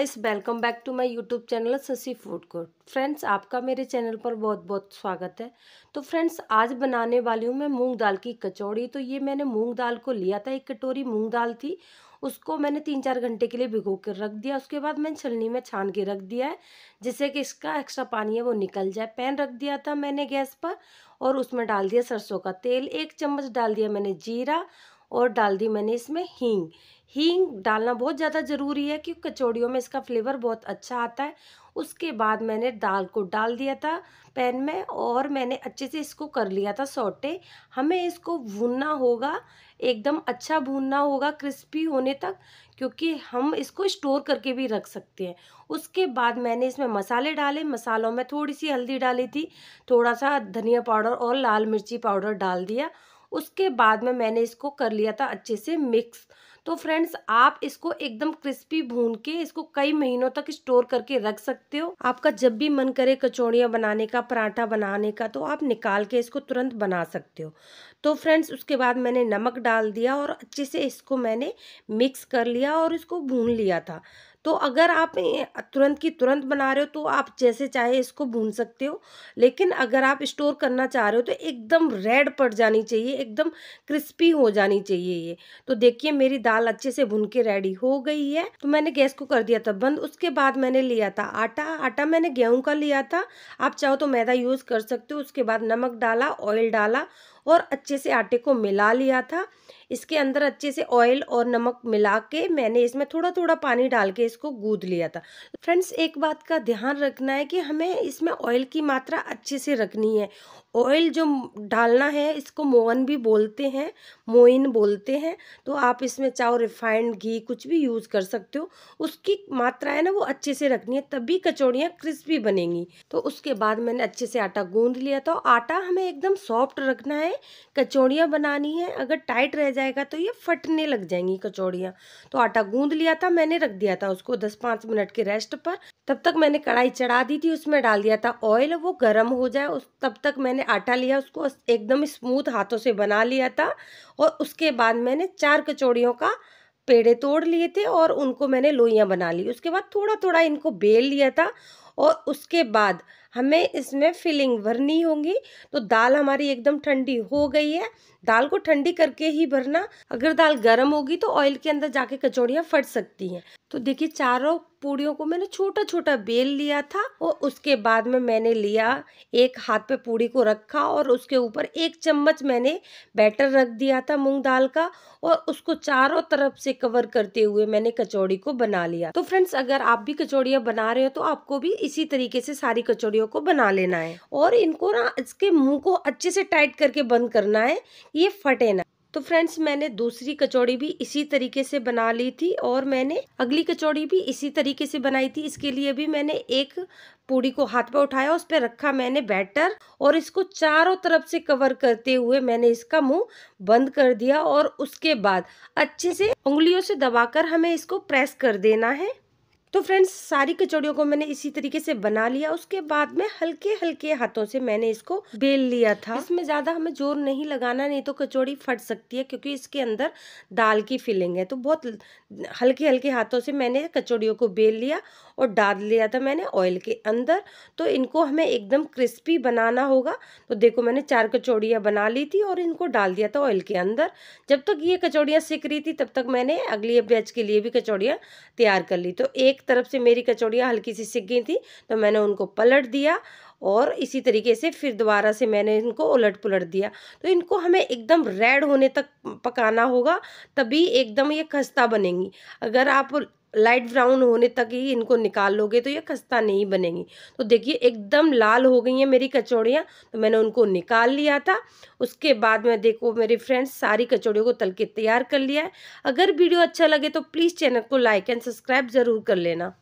guys welcome back to my YouTube channel sassy food court friends आपका मेरे channel पर बहुत बहुत स्वागत है तो फ्रेंड्स आज बनाने वाली हूँ मैं मूंग दाल की कचौड़ी तो ये मैंने मूंग दाल को लिया था एक कटोरी मूंग दाल थी उसको मैंने तीन चार घंटे के लिए भिगो कर रख दिया उसके बाद मैंने छलनी में छान के रख दिया है जिससे कि इसका एक्स्ट्रा पानी है वो निकल जाए पैन रख दिया था मैंने गैस पर और उसमें डाल दिया सरसों का तेल एक चम्मच डाल दिया मैंने जीरा और डाल दी मैंने इसमें हींग हींग डालना बहुत ज़्यादा ज़रूरी है क्योंकि कचौड़ियों में इसका फ्लेवर बहुत अच्छा आता है उसके बाद मैंने दाल को डाल दिया था पैन में और मैंने अच्छे से इसको कर लिया था सोटे हमें इसको भूनना होगा एकदम अच्छा भूनना होगा क्रिस्पी होने तक क्योंकि हम इसको स्टोर करके भी रख सकते हैं उसके बाद मैंने इसमें मसाले डाले मसालों में थोड़ी सी हल्दी डाली थी थोड़ा सा धनिया पाउडर और लाल मिर्ची पाउडर डाल दिया उसके बाद में मैंने इसको कर लिया था अच्छे से मिक्स तो फ्रेंड्स आप इसको एकदम क्रिस्पी भून के इसको कई महीनों तक स्टोर करके रख सकते हो आपका जब भी मन करे कचौड़ियाँ बनाने का पराठा बनाने का तो आप निकाल के इसको तुरंत बना सकते हो तो फ्रेंड्स उसके बाद मैंने नमक डाल दिया और अच्छे से इसको मैंने मिक्स कर लिया और इसको भून लिया था तो अगर आप तुरंत की तुरंत बना रहे हो तो आप जैसे चाहे इसको भून सकते हो लेकिन अगर आप स्टोर करना चाह रहे हो तो एकदम रेड पड़ जानी चाहिए एकदम क्रिस्पी हो जानी चाहिए ये तो देखिए मेरी दाल अच्छे से भून के रेडी हो गई है तो मैंने गैस को कर दिया था बंद उसके बाद मैंने लिया था आटा आटा मैंने गेहूं का लिया था आप चाहो तो मैदा यूज़ कर सकते हो उसके बाद नमक डाला ऑयल डाला और अच्छे से आटे को मिला लिया था इसके अंदर अच्छे से ऑयल और नमक मिला के मैंने इसमें थोड़ा थोड़ा पानी डाल के इसको गूद लिया था फ्रेंड्स एक बात का ध्यान रखना है कि हमें इसमें ऑयल की मात्रा अच्छे से रखनी है ऑयल जो डालना है इसको मोवन भी बोलते हैं मोइन बोलते हैं तो आप इसमें चाहो रिफाइंड घी कुछ भी यूज़ कर सकते हो उसकी मात्रा है ना वो अच्छे से रखनी है तभी कचौड़ियाँ क्रिस्पी बनेंगी तो उसके बाद मैंने अच्छे से आटा गूंद लिया था आटा हमें एकदम सॉफ्ट रखना है है कचौड़ियाँ बनानी है अगर टाइट रह जाएगा तो ये फटने लग जाएंगी कचौड़ियाँ तो आटा गूंद लिया था मैंने रख दिया था उसको दस पाँच मिनट के रेस्ट पर तब तक मैंने कढ़ाई चढ़ा दी थी उसमें डाल दिया था ऑयल वो गर्म हो जाए उस तब तक मैंने आटा लिया उसको एकदम स्मूथ हाथों से बना लिया था और उसके बाद मैंने चार कचौड़ियों का पेड़े तोड़ लिए थे और उनको मैंने लोइयाँ बना ली उसके बाद थोड़ा थोड़ा इनको बेल लिया था और उसके बाद हमें इसमें फिलिंग भरनी होगी तो दाल हमारी एकदम ठंडी हो गई है दाल को ठंडी करके ही भरना अगर दाल गर्म होगी तो ऑयल के अंदर जाके कचौड़ियाँ फट सकती हैं तो देखिए चारों पूड़ियों को मैंने छोटा छोटा बेल लिया था और उसके बाद में मैंने लिया एक हाथ पे पूड़ी को रखा और उसके ऊपर एक चम्मच मैंने बैटर रख दिया था मूंग दाल का और उसको चारों तरफ से कवर करते हुए मैंने कचौड़ी को बना लिया तो फ्रेंड्स अगर आप भी कचौड़ियाँ बना रहे हो तो आपको भी इसी तरीके से सारी कचौड़ियों को बना लेना है और इनको ना इसके मुँह को अच्छे से टाइट करके बंद करना है ये फटे ना तो फ्रेंड्स मैंने दूसरी कचौड़ी भी इसी तरीके से बना ली थी और मैंने अगली कचौड़ी भी इसी तरीके से बनाई थी इसके लिए भी मैंने एक पूड़ी को हाथ पे उठाया उस पर रखा मैंने बैटर और इसको चारों तरफ से कवर करते हुए मैंने इसका मुंह बंद कर दिया और उसके बाद अच्छे से उंगलियों से दबाकर हमें इसको प्रेस कर देना है तो फ्रेंड्स सारी कचौड़ियों को मैंने इसी तरीके से बना लिया उसके बाद में हल्के हल्के हाथों से मैंने इसको बेल लिया था इसमें ज़्यादा हमें जोर नहीं लगाना नहीं तो कचौड़ी फट सकती है क्योंकि इसके अंदर दाल की फिलिंग है तो बहुत हल्के हल्के हाथों से मैंने कचौड़ियों को बेल लिया और डाल लिया था मैंने ऑयल के अंदर तो इनको हमें एकदम क्रिस्पी बनाना होगा तो देखो मैंने चार कचौड़ियाँ बना ली थी और इनको डाल दिया था ऑयल के अंदर जब तक ये कचौड़ियाँ सिक रही थी तब तक मैंने अगली बैच के लिए भी कचौड़ियाँ तैयार कर ली तो एक एक तरफ से मेरी कचौड़ियाँ हल्की सी सिक गई थी तो मैंने उनको पलट दिया और इसी तरीके से फिर दोबारा से मैंने इनको उलट पुलट दिया तो इनको हमें एकदम रेड होने तक पकाना होगा तभी एकदम ये खस्ता बनेंगी अगर आप लाइट ब्राउन होने तक ही इनको निकाल लोगे तो ये खस्ता नहीं बनेंगी तो देखिए एकदम लाल हो गई हैं मेरी कचौड़ियाँ तो मैंने उनको निकाल लिया था उसके बाद मैं देखो मेरे फ्रेंड्स सारी कचौड़ियों को तल के तैयार कर लिया है अगर वीडियो अच्छा लगे तो प्लीज़ चैनल को लाइक एंड सब्सक्राइब ज़रूर कर लेना